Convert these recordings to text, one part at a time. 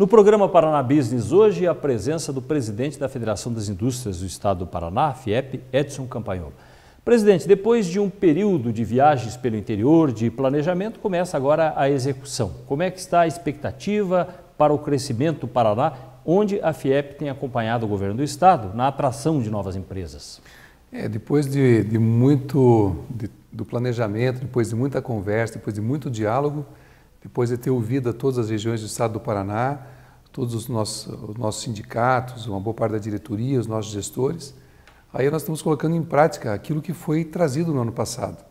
No programa Paraná Business hoje, a presença do presidente da Federação das Indústrias do Estado do Paraná, FIEP, Edson Campagnolo. Presidente, depois de um período de viagens pelo interior, de planejamento, começa agora a execução. Como é que está a expectativa para o crescimento do Paraná, onde a FIEP tem acompanhado o governo do Estado na atração de novas empresas? É, depois de, de muito de, do planejamento, depois de muita conversa, depois de muito diálogo, depois de ter ouvido a todas as regiões do estado do Paraná, todos os nossos, os nossos sindicatos, uma boa parte da diretoria, os nossos gestores, aí nós estamos colocando em prática aquilo que foi trazido no ano passado.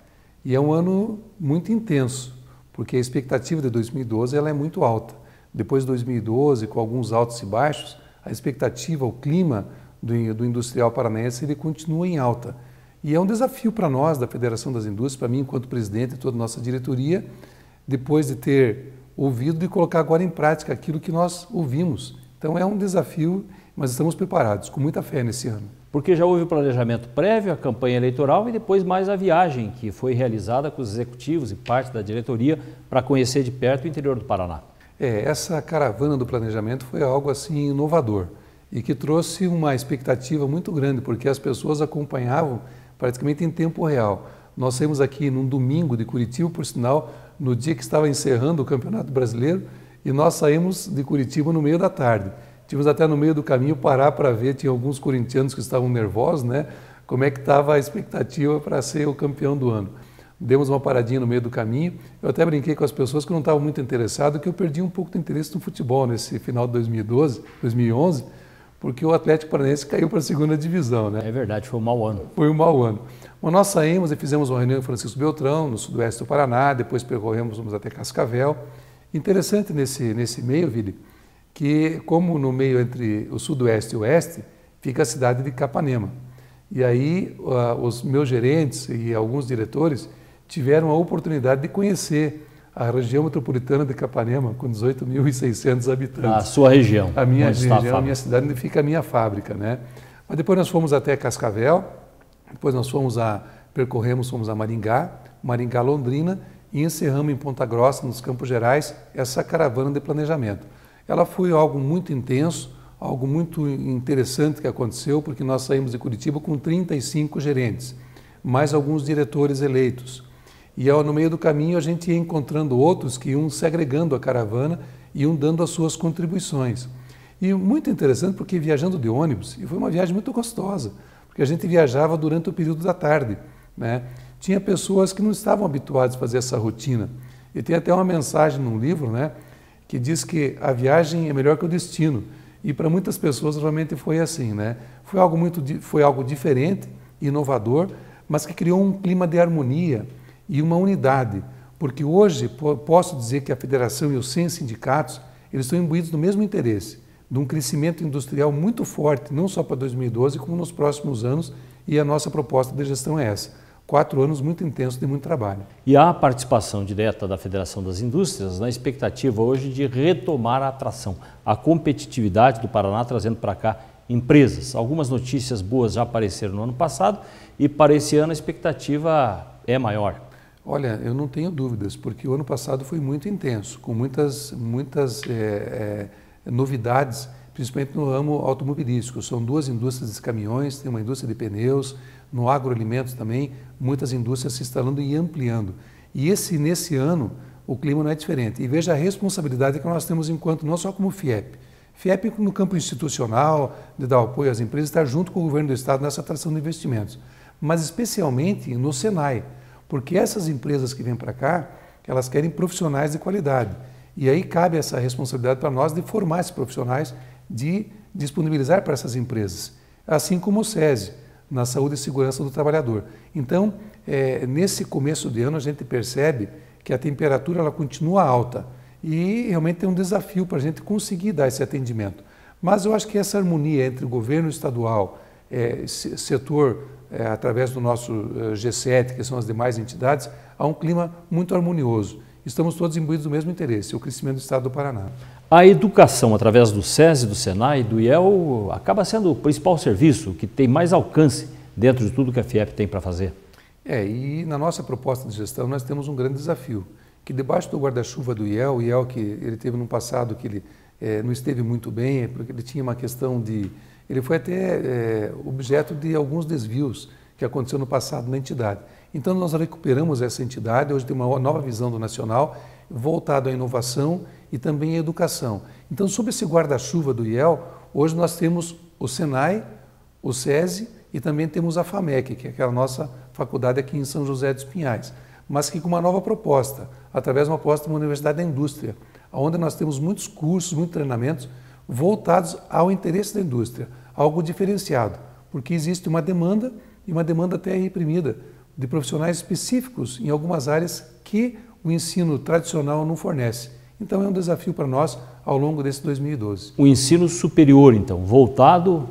E é um ano muito intenso, porque a expectativa de 2012 ela é muito alta. Depois de 2012, com alguns altos e baixos, a expectativa, o clima do, do industrial paranaense ele continua em alta. E é um desafio para nós, da Federação das Indústrias, para mim, enquanto presidente e toda a nossa diretoria, depois de ter ouvido e colocar agora em prática aquilo que nós ouvimos. Então é um desafio, mas estamos preparados, com muita fé nesse ano. Porque já houve o planejamento prévio, a campanha eleitoral e depois mais a viagem que foi realizada com os executivos e parte da diretoria para conhecer de perto o interior do Paraná. É, essa caravana do planejamento foi algo assim inovador e que trouxe uma expectativa muito grande, porque as pessoas acompanhavam praticamente em tempo real. Nós saímos aqui num domingo de Curitiba, por sinal, no dia que estava encerrando o Campeonato Brasileiro e nós saímos de Curitiba no meio da tarde. Tivemos até no meio do caminho parar para ver, tinha alguns corintianos que estavam nervosos, né? Como é que estava a expectativa para ser o campeão do ano. Demos uma paradinha no meio do caminho. Eu até brinquei com as pessoas que não estavam muito interessadas, que eu perdi um pouco do interesse no futebol nesse final de 2012, 2011, porque o Atlético Paranaense caiu para a segunda divisão, né? É verdade, foi um mau ano. Foi um mau ano. Mas nós saímos e fizemos uma reunião em Francisco Beltrão, no sudoeste do Paraná, depois percorremos, vamos até Cascavel. Interessante nesse, nesse meio, Vili, que como no meio entre o sudoeste e o oeste, fica a cidade de Capanema. E aí ah, os meus gerentes e alguns diretores tiveram a oportunidade de conhecer a região metropolitana de Capanema, com 18.600 habitantes. A sua região. A minha região, a, a minha cidade, onde fica a minha fábrica, né? Mas depois nós fomos até Cascavel, depois nós fomos a, percorremos, fomos a Maringá, Maringá, Londrina, e encerramos em Ponta Grossa, nos Campos Gerais, essa caravana de planejamento. Ela foi algo muito intenso, algo muito interessante que aconteceu, porque nós saímos de Curitiba com 35 gerentes, mais alguns diretores eleitos e ao, no meio do caminho a gente ia encontrando outros que iam segregando a caravana e iam dando as suas contribuições. E muito interessante porque viajando de ônibus, e foi uma viagem muito gostosa, porque a gente viajava durante o período da tarde. Né? Tinha pessoas que não estavam habituadas a fazer essa rotina. E tem até uma mensagem num livro né, que diz que a viagem é melhor que o destino. E para muitas pessoas realmente foi assim. Né? Foi, algo muito, foi algo diferente, inovador, mas que criou um clima de harmonia, e uma unidade, porque hoje posso dizer que a federação e os 100 sindicatos, eles estão imbuídos do mesmo interesse, de um crescimento industrial muito forte, não só para 2012, como nos próximos anos, e a nossa proposta de gestão é essa. Quatro anos muito intensos de muito trabalho. E há a participação direta da Federação das Indústrias na expectativa hoje de retomar a atração, a competitividade do Paraná, trazendo para cá empresas. Algumas notícias boas já apareceram no ano passado e para esse ano a expectativa é maior. Olha, eu não tenho dúvidas, porque o ano passado foi muito intenso, com muitas, muitas é, é, novidades, principalmente no ramo automobilístico. São duas indústrias de caminhões, tem uma indústria de pneus, no agroalimentos também, muitas indústrias se instalando e ampliando. E esse, nesse ano o clima não é diferente. E veja a responsabilidade que nós temos enquanto, não só como FIEP, FIEP no campo institucional, de dar apoio às empresas, estar junto com o governo do Estado nessa atração de investimentos, mas especialmente no SENAI. Porque essas empresas que vêm para cá, elas querem profissionais de qualidade. E aí cabe essa responsabilidade para nós de formar esses profissionais, de disponibilizar para essas empresas. Assim como o SESI, na saúde e segurança do trabalhador. Então, é, nesse começo de ano, a gente percebe que a temperatura ela continua alta e realmente é um desafio para a gente conseguir dar esse atendimento. Mas eu acho que essa harmonia entre o governo estadual, é, setor é, através do nosso é, G7, que são as demais entidades, há um clima muito harmonioso. Estamos todos imbuídos do mesmo interesse, o crescimento do Estado do Paraná. A educação, através do SESI, do SENAI, do IEL, acaba sendo o principal serviço que tem mais alcance dentro de tudo que a FIEP tem para fazer. É, e na nossa proposta de gestão nós temos um grande desafio, que debaixo do guarda-chuva do IEL, o IEL que ele teve no passado que ele é, não esteve muito bem, é porque ele tinha uma questão de ele foi até é, objeto de alguns desvios que aconteceu no passado na entidade. Então nós recuperamos essa entidade, hoje tem uma nova visão do Nacional, voltado à inovação e também à educação. Então, sob esse guarda-chuva do IEL, hoje nós temos o SENAI, o SESI e também temos a FAMEC, que é aquela nossa faculdade aqui em São José dos Pinhais, mas que com uma nova proposta, através de uma proposta de uma Universidade da Indústria, onde nós temos muitos cursos, muitos treinamentos voltados ao interesse da indústria, algo diferenciado, porque existe uma demanda e uma demanda até reprimida de profissionais específicos em algumas áreas que o ensino tradicional não fornece. Então é um desafio para nós ao longo desse 2012. O ensino superior, então, voltado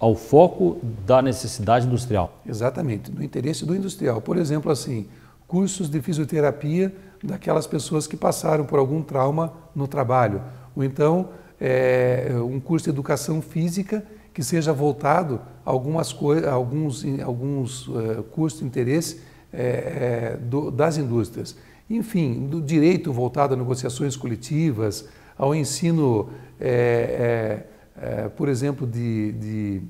ao foco da necessidade industrial. Exatamente, no interesse do industrial. Por exemplo, assim, cursos de fisioterapia daquelas pessoas que passaram por algum trauma no trabalho, ou então é, um curso de educação física que seja voltado a algumas coisas, alguns, alguns uh, cursos de interesse é, é, do, das indústrias. Enfim, do direito voltado a negociações coletivas, ao ensino, é, é, por exemplo, de, de,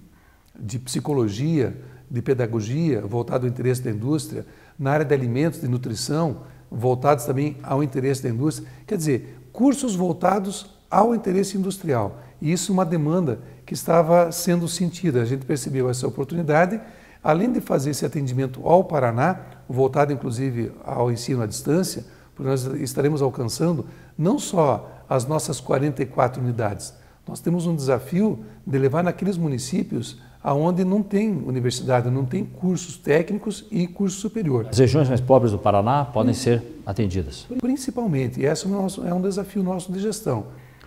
de psicologia, de pedagogia, voltado ao interesse da indústria, na área de alimentos, de nutrição, voltados também ao interesse da indústria. Quer dizer, cursos voltados ao interesse industrial. E isso é uma demanda que estava sendo sentida. A gente percebeu essa oportunidade, além de fazer esse atendimento ao Paraná, voltado inclusive ao ensino à distância, porque nós estaremos alcançando não só as nossas 44 unidades, nós temos um desafio de levar naqueles municípios aonde não tem universidade, não tem cursos técnicos e curso superior. As regiões mais pobres do Paraná podem ser atendidas. Principalmente, e esse é, é um desafio nosso de gestão.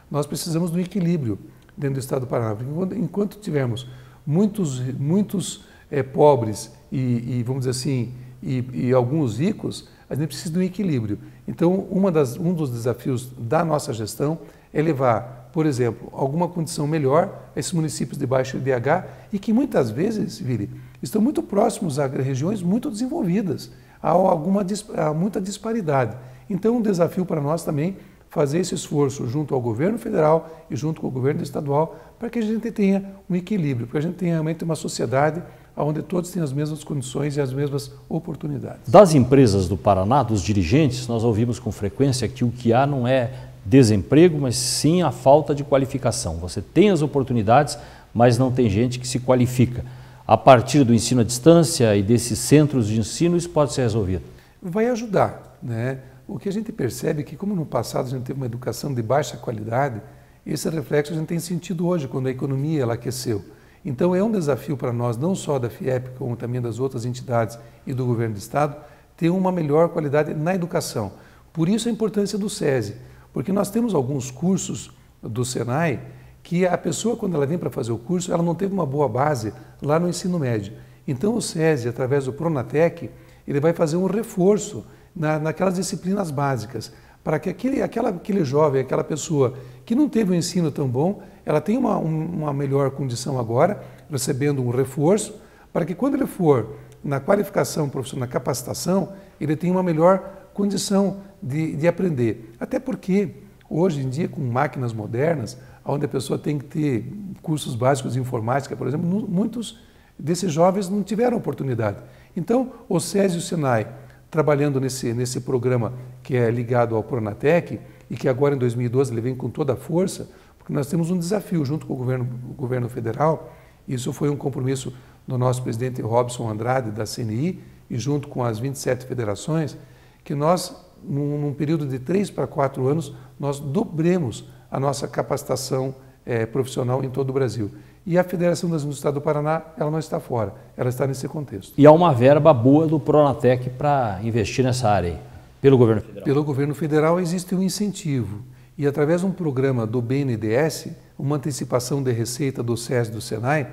Nós precisamos do equilíbrio dentro do Estado do Paraná. Enquanto, enquanto tivermos muitos, muitos é, pobres e, e, vamos dizer assim, e, e, alguns ricos, a gente precisa de um equilíbrio. Então, das, um dos desafios da nossa gestão é levar, por exemplo, alguma condição melhor a esses municípios de baixo IDH e que muitas vezes, Vire, estão muito próximos a regiões muito desenvolvidas. Há, alguma, há muita disparidade. Então, um desafio para nós também fazer esse esforço junto ao governo federal e junto com o governo estadual para que a gente tenha um equilíbrio, para que a gente tenha realmente uma sociedade onde todos têm as mesmas condições e as mesmas oportunidades. Das empresas do Paraná, dos dirigentes, nós ouvimos com frequência que o que há não é desemprego, mas sim a falta de qualificação. Você tem as oportunidades, mas não tem gente que se qualifica. A partir do ensino à distância e desses centros de ensino, isso pode ser resolvido. Vai ajudar, né? O que a gente percebe é que, como no passado a gente teve uma educação de baixa qualidade, esse reflexo a gente tem sentido hoje, quando a economia ela aqueceu. Então, é um desafio para nós, não só da FIEP, como também das outras entidades e do governo do Estado, ter uma melhor qualidade na educação. Por isso a importância do SESI, porque nós temos alguns cursos do SENAI que a pessoa, quando ela vem para fazer o curso, ela não teve uma boa base lá no ensino médio. Então, o SESI, através do Pronatec, ele vai fazer um reforço na, naquelas disciplinas básicas, para que aquele, aquela, aquele jovem, aquela pessoa que não teve um ensino tão bom, ela tenha uma, uma melhor condição agora, recebendo um reforço, para que quando ele for na qualificação profissional, na capacitação, ele tenha uma melhor condição de, de aprender. Até porque, hoje em dia, com máquinas modernas, onde a pessoa tem que ter cursos básicos de informática, por exemplo, muitos desses jovens não tiveram oportunidade. Então, o SESI e o SENAI trabalhando nesse, nesse programa que é ligado ao Pronatec e que agora em 2012 ele vem com toda a força, porque nós temos um desafio junto com o governo, o governo federal. Isso foi um compromisso do nosso presidente Robson Andrade, da CNI, e junto com as 27 federações, que nós, num, num período de 3 para 4 anos, nós dobremos a nossa capacitação eh, profissional em todo o Brasil e a Federação das Músicas do Estado do Paraná, ela não está fora, ela está nesse contexto. E há uma verba boa do Pronatec para investir nessa área, aí, pelo governo federal? Pelo governo federal existe um incentivo e através de um programa do BNDES, uma antecipação de receita do SES do Senai,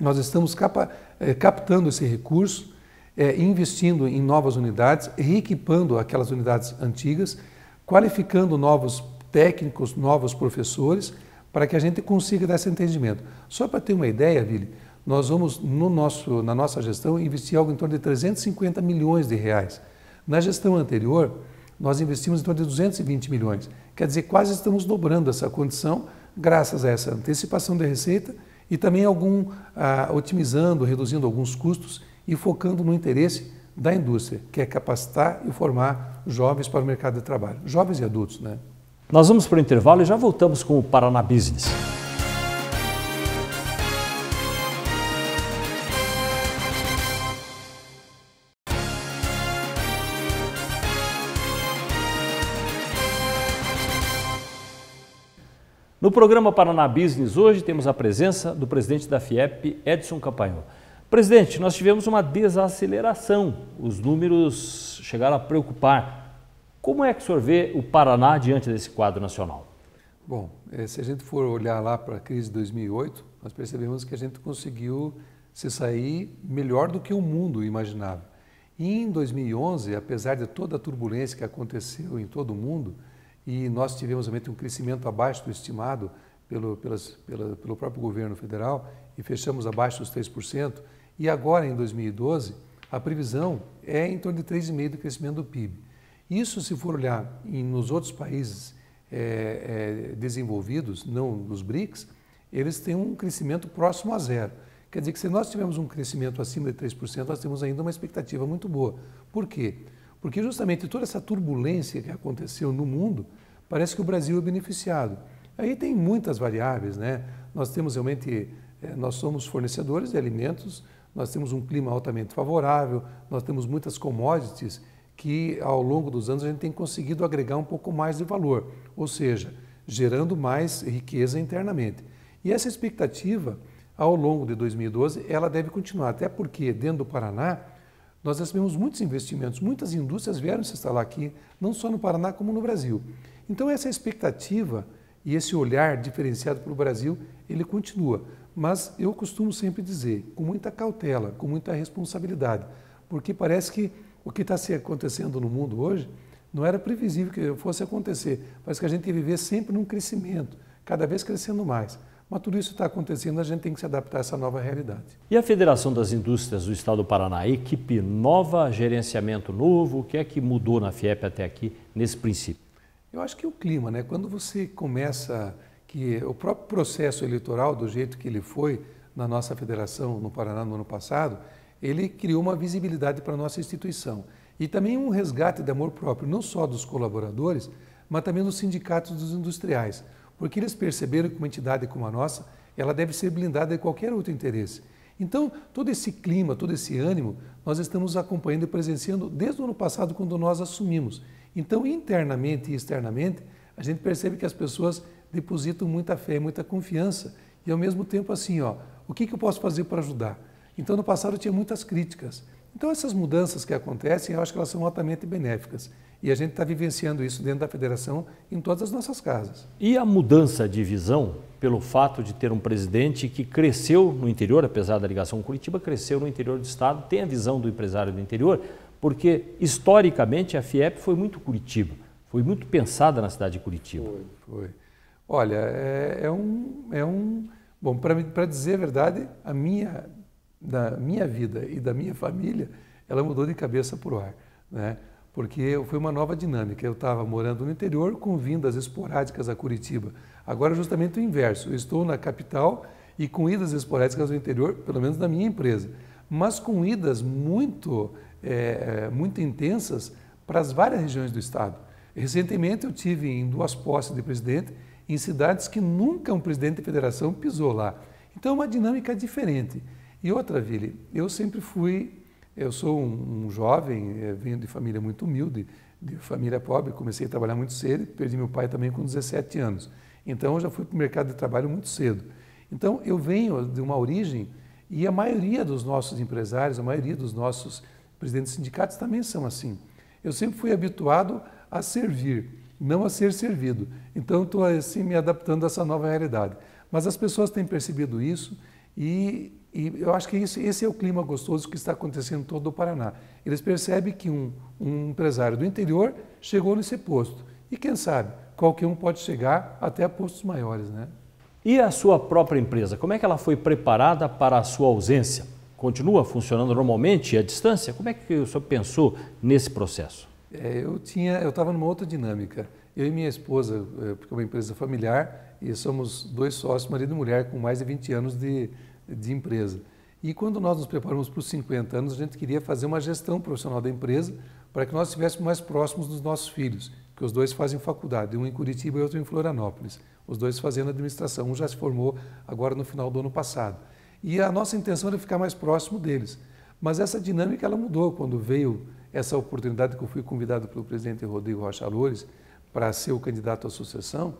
nós estamos capa, eh, captando esse recurso, eh, investindo em novas unidades, reequipando aquelas unidades antigas, qualificando novos técnicos, novos professores, para que a gente consiga dar esse entendimento. Só para ter uma ideia, Vili, nós vamos, no nosso, na nossa gestão, investir algo em torno de 350 milhões de reais. Na gestão anterior, nós investimos em torno de 220 milhões. Quer dizer, quase estamos dobrando essa condição, graças a essa antecipação da receita e também algum ah, otimizando, reduzindo alguns custos e focando no interesse da indústria, que é capacitar e formar jovens para o mercado de trabalho, jovens e adultos, né? Nós vamos para o intervalo e já voltamos com o Paraná Business. No programa Paraná Business hoje temos a presença do presidente da FIEP, Edson Campanhão. Presidente, nós tivemos uma desaceleração, os números chegaram a preocupar. Como é que o senhor vê o Paraná diante desse quadro nacional? Bom, eh, se a gente for olhar lá para a crise de 2008, nós percebemos que a gente conseguiu se sair melhor do que o mundo imaginava. E em 2011, apesar de toda a turbulência que aconteceu em todo o mundo, e nós tivemos realmente um crescimento abaixo do estimado pelo, pelas, pela, pelo próprio governo federal e fechamos abaixo dos 3%, e agora em 2012, a previsão é em torno de 3,5% do crescimento do PIB. Isso, se for olhar em, nos outros países é, é, desenvolvidos, não nos BRICS, eles têm um crescimento próximo a zero. Quer dizer que se nós tivermos um crescimento acima de 3%, nós temos ainda uma expectativa muito boa. Por quê? Porque justamente toda essa turbulência que aconteceu no mundo, parece que o Brasil é beneficiado. Aí tem muitas variáveis, né? Nós temos realmente, é, nós somos fornecedores de alimentos, nós temos um clima altamente favorável, nós temos muitas commodities que ao longo dos anos a gente tem conseguido agregar um pouco mais de valor, ou seja, gerando mais riqueza internamente. E essa expectativa, ao longo de 2012, ela deve continuar, até porque dentro do Paraná nós recebemos muitos investimentos, muitas indústrias vieram se instalar aqui, não só no Paraná como no Brasil. Então essa expectativa e esse olhar diferenciado para o Brasil, ele continua. Mas eu costumo sempre dizer, com muita cautela, com muita responsabilidade, porque parece que o que está se acontecendo no mundo hoje não era previsível que fosse acontecer, mas que a gente ia viver sempre num crescimento, cada vez crescendo mais. Mas tudo isso está acontecendo, a gente tem que se adaptar a essa nova realidade. E a Federação das Indústrias do Estado do Paraná, equipe nova, gerenciamento novo, o que é que mudou na FIEP até aqui nesse princípio? Eu acho que o clima, né? Quando você começa que o próprio processo eleitoral, do jeito que ele foi na nossa federação no Paraná no ano passado, ele criou uma visibilidade para a nossa instituição. E também um resgate de amor próprio, não só dos colaboradores, mas também dos sindicatos dos industriais, porque eles perceberam que uma entidade como a nossa, ela deve ser blindada de qualquer outro interesse. Então, todo esse clima, todo esse ânimo, nós estamos acompanhando e presenciando desde o ano passado, quando nós assumimos. Então, internamente e externamente, a gente percebe que as pessoas depositam muita fé, muita confiança. E, ao mesmo tempo, assim, ó, o que, que eu posso fazer para ajudar? Então, no passado tinha muitas críticas. Então, essas mudanças que acontecem, eu acho que elas são altamente benéficas. E a gente está vivenciando isso dentro da federação em todas as nossas casas. E a mudança de visão pelo fato de ter um presidente que cresceu no interior, apesar da ligação com Curitiba, cresceu no interior do estado, tem a visão do empresário do interior, porque historicamente a FIEP foi muito Curitiba, foi muito pensada na cidade de Curitiba. Foi, foi. Olha, é, é um, é um. Bom, para dizer a verdade, a minha da minha vida e da minha família, ela mudou de cabeça o ar, né? Porque foi uma nova dinâmica. Eu estava morando no interior com vindas esporádicas a Curitiba. Agora é justamente o inverso. Eu estou na capital e com idas esporádicas ao interior, pelo menos na minha empresa, mas com idas muito é, muito intensas para as várias regiões do estado. Recentemente eu tive em duas posses de presidente em cidades que nunca um presidente de federação pisou lá. Então é uma dinâmica diferente. E outra, Vili, eu sempre fui, eu sou um, um jovem, é, venho de família muito humilde, de família pobre, comecei a trabalhar muito cedo, perdi meu pai também com 17 anos. Então eu já fui para o mercado de trabalho muito cedo. Então eu venho de uma origem e a maioria dos nossos empresários, a maioria dos nossos presidentes de sindicatos também são assim. Eu sempre fui habituado a servir, não a ser servido. Então estou eh, assim me adaptando a essa nova realidade. Mas as pessoas têm percebido isso e e eu acho que esse é o clima gostoso que está acontecendo em todo o Paraná. Eles percebem que um, um empresário do interior chegou nesse posto. E quem sabe, qualquer um pode chegar até a postos maiores, né? E a sua própria empresa, como é que ela foi preparada para a sua ausência? Continua funcionando normalmente à distância? Como é que o senhor pensou nesse processo? É, eu tinha, eu estava numa outra dinâmica. Eu e minha esposa, eh, porque é uma empresa familiar, e somos dois sócios, marido e mulher, com mais de 20 anos de, de empresa. E quando nós nos preparamos para os 50 anos, a gente queria fazer uma gestão profissional da empresa para que nós estivéssemos mais próximos dos nossos filhos, que os dois fazem faculdade, um em Curitiba e outro em Florianópolis. Os dois fazendo administração, um já se formou agora no final do ano passado. E a nossa intenção era ficar mais próximo deles. Mas essa dinâmica ela mudou quando veio essa oportunidade que eu fui convidado pelo presidente Rodrigo Rocha Loures para ser o candidato à sucessão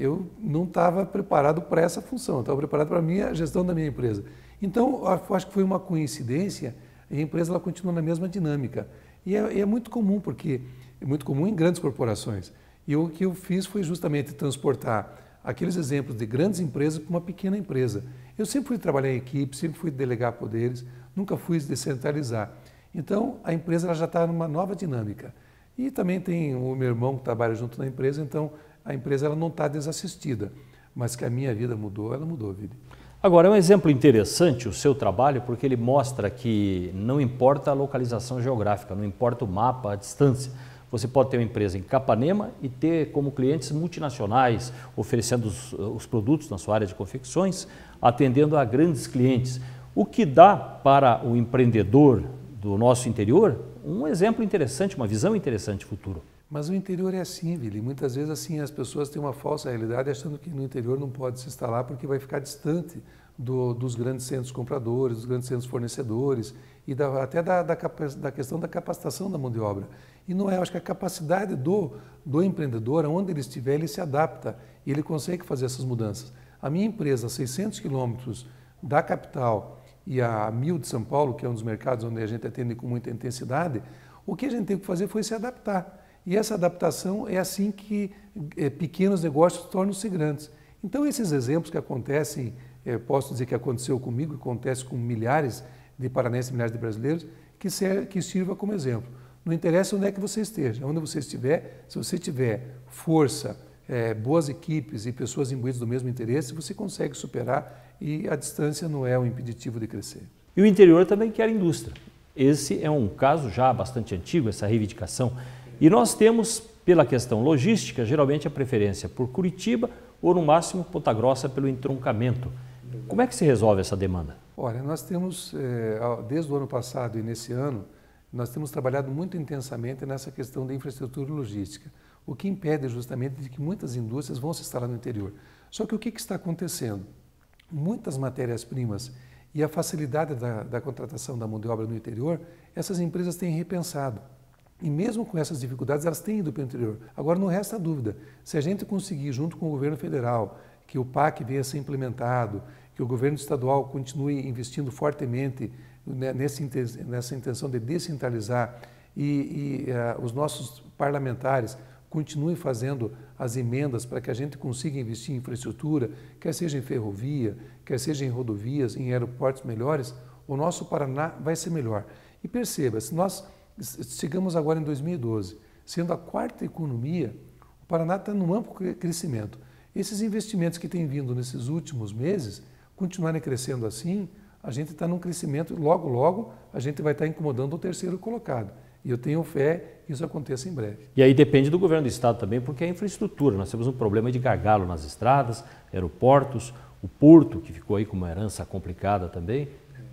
eu não estava preparado para essa função, eu estava preparado para a minha gestão da minha empresa. Então, acho que foi uma coincidência e a empresa ela continua na mesma dinâmica. E é, é muito comum, porque é muito comum em grandes corporações. E o que eu fiz foi justamente transportar aqueles exemplos de grandes empresas para uma pequena empresa. Eu sempre fui trabalhar em equipe, sempre fui delegar poderes, nunca fui descentralizar. Então, a empresa ela já está numa nova dinâmica. E também tem o meu irmão que trabalha junto na empresa, então a empresa ela não está desassistida. Mas que a minha vida mudou, ela mudou, vida. Agora, é um exemplo interessante o seu trabalho, porque ele mostra que não importa a localização geográfica, não importa o mapa, a distância. Você pode ter uma empresa em Capanema e ter como clientes multinacionais, oferecendo os, os produtos na sua área de confecções, atendendo a grandes clientes. O que dá para o empreendedor do nosso interior um exemplo interessante, uma visão interessante futuro. Mas o interior é assim, Vili. Muitas vezes assim as pessoas têm uma falsa realidade achando que no interior não pode se instalar porque vai ficar distante do, dos grandes centros compradores, dos grandes centros fornecedores e da, até da, da, da, questão da capacitação da mão de obra. E não é, acho que a capacidade do, do empreendedor, onde ele estiver, ele se adapta e ele consegue fazer essas mudanças. A minha empresa, a 600 quilômetros da capital e a Mil de São Paulo, que é um dos mercados onde a gente atende com muita intensidade, o que a gente teve que fazer foi se adaptar. E essa adaptação é assim que é, pequenos negócios tornam-se grandes. Então, esses exemplos que acontecem, é, posso dizer que aconteceu comigo, acontece com milhares de paranenses e milhares de brasileiros, que, ser, que sirva como exemplo. Não interessa onde é que você esteja, onde você estiver, se você tiver força, é, boas equipes e pessoas imbuídas do mesmo interesse, você consegue superar e a distância não é um impeditivo de crescer. E o interior também quer indústria. Esse é um caso já bastante antigo, essa reivindicação e nós temos, pela questão logística, geralmente a preferência por Curitiba ou, no máximo, Ponta Grossa pelo entroncamento. Como é que se resolve essa demanda? Olha, nós temos, eh, desde o ano passado e nesse ano, nós temos trabalhado muito intensamente nessa questão da infraestrutura logística, o que impede justamente de que muitas indústrias vão se instalar no interior. Só que o que está acontecendo? Muitas matérias-primas e a facilidade da, da, contratação da mão de obra no interior, essas empresas têm repensado. E mesmo com essas dificuldades, elas têm ido para o interior. Agora, não resta dúvida: se a gente conseguir, junto com o governo federal, que o PAC venha a ser implementado, que o governo estadual continue investindo fortemente né, nessa intenção de descentralizar e, e uh, os nossos parlamentares continuem fazendo as emendas para que a gente consiga investir em infraestrutura, quer seja em ferrovia, quer seja em rodovias, em aeroportos melhores, o nosso Paraná vai ser melhor. E perceba, se nós Chegamos agora em 2012, sendo a quarta economia, o Paraná está num amplo crescimento. Esses investimentos que têm vindo nesses últimos meses continuarem crescendo assim, a gente está num crescimento e logo, logo a gente vai estar tá incomodando o terceiro colocado. E eu tenho fé que isso aconteça em breve. E aí depende do governo do estado também, porque é a infraestrutura. Nós temos um problema de gargalo nas estradas, aeroportos, o porto, que ficou aí com uma herança complicada também.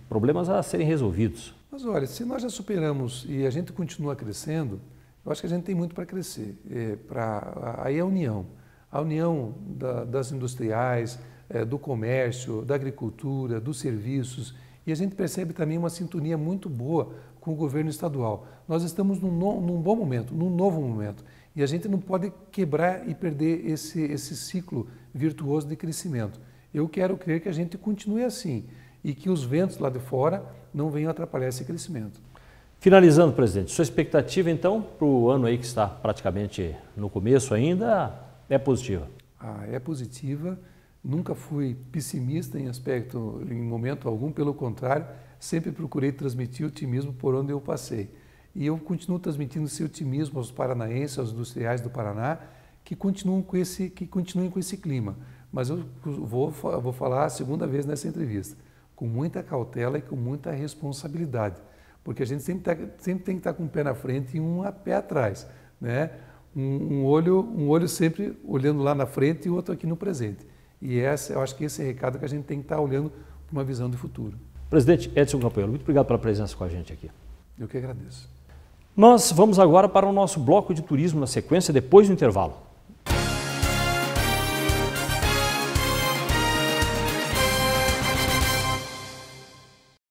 Problemas a serem resolvidos. Mas olha, se nós já superamos e a gente continua crescendo, eu acho que a gente tem muito para crescer. É, pra, aí é a união. A união da, das industriais, é, do comércio, da agricultura, dos serviços. E a gente percebe também uma sintonia muito boa com o governo estadual. Nós estamos num, no, num bom momento, num novo momento. E a gente não pode quebrar e perder esse, esse ciclo virtuoso de crescimento. Eu quero crer que a gente continue assim e que os ventos lá de fora não venham atrapalhar esse crescimento. Finalizando, presidente, sua expectativa então para o ano aí que está praticamente no começo ainda é positiva? Ah, é positiva. Nunca fui pessimista em aspecto, em momento algum, pelo contrário, sempre procurei transmitir otimismo por onde eu passei. E eu continuo transmitindo esse otimismo aos paranaenses, aos industriais do Paraná, que continuem com esse, que continuem com esse clima. Mas eu vou, vou falar a segunda vez nessa entrevista com muita cautela e com muita responsabilidade, porque a gente sempre, tá, sempre tem que estar tá com um pé na frente e um a pé atrás, né? Um, um, olho, um olho sempre olhando lá na frente e outro aqui no presente. E essa, eu acho que esse é o recado que a gente tem que estar tá olhando para uma visão do futuro. Presidente Edson Campanholo, muito obrigado pela presença com a gente aqui. Eu que agradeço. Nós vamos agora para o nosso bloco de turismo na sequência, depois do intervalo.